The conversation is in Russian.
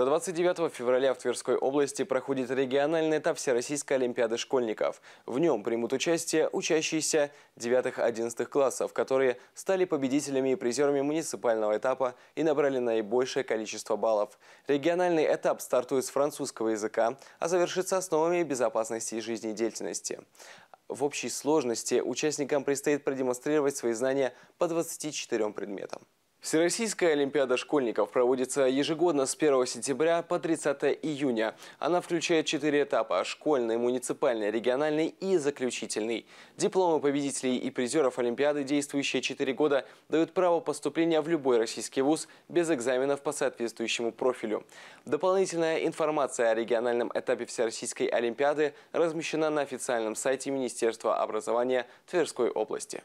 До 29 февраля в Тверской области проходит региональный этап Всероссийской Олимпиады школьников. В нем примут участие учащиеся 9-11 классов, которые стали победителями и призерами муниципального этапа и набрали наибольшее количество баллов. Региональный этап стартует с французского языка, а завершится основами безопасности и жизнедеятельности. В общей сложности участникам предстоит продемонстрировать свои знания по 24 предметам. Всероссийская Олимпиада школьников проводится ежегодно с 1 сентября по 30 июня. Она включает четыре этапа – школьный, муниципальный, региональный и заключительный. Дипломы победителей и призеров Олимпиады, действующие 4 года, дают право поступления в любой российский вуз без экзаменов по соответствующему профилю. Дополнительная информация о региональном этапе Всероссийской Олимпиады размещена на официальном сайте Министерства образования Тверской области.